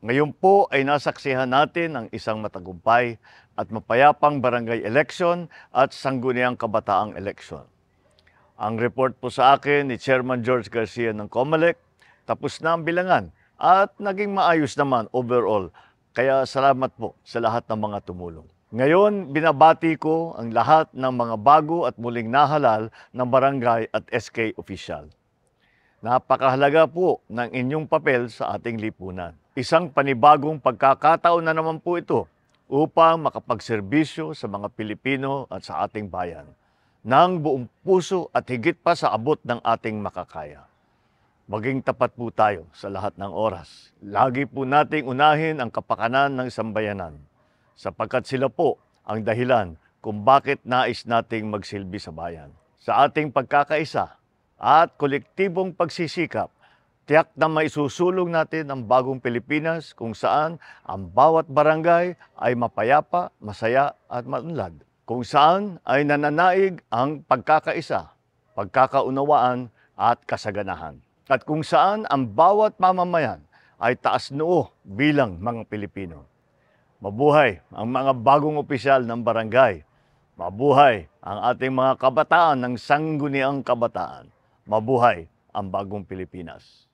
Ngayon po ay nasaksihan natin ang isang matagumpay at mapayapang barangay election at sangguniang kabataang election. Ang report po sa akin ni Chairman George Garcia ng COMELEC, tapos na ang bilangan at naging maayos naman overall. Kaya salamat po sa lahat ng mga tumulong. Ngayon, binabati ko ang lahat ng mga bago at muling nahalal ng barangay at SK official. Napakahalaga po ng inyong papel sa ating lipunan. Isang panibagong pagkakataon na naman po ito upang makapagserbisyo sa mga Pilipino at sa ating bayan ng buong puso at higit pa sa abot ng ating makakaya. Maging tapat po tayo sa lahat ng oras. Lagi po nating unahin ang kapakanan ng isang bayanan sapagkat sila po ang dahilan kung bakit nais nating magsilbi sa bayan. Sa ating pagkakaisa, at kolektibong pagsisikap, tiyak na maisusulong natin ang bagong Pilipinas kung saan ang bawat barangay ay mapayapa, masaya at maunlad. Kung saan ay nananaig ang pagkakaisa, pagkakaunawaan at kasaganahan. At kung saan ang bawat mamamayan ay taas noo bilang mga Pilipino. Mabuhay ang mga bagong opisyal ng barangay. Mabuhay ang ating mga kabataan ng sangguniang kabataan. Mabuhay ang bagong Pilipinas!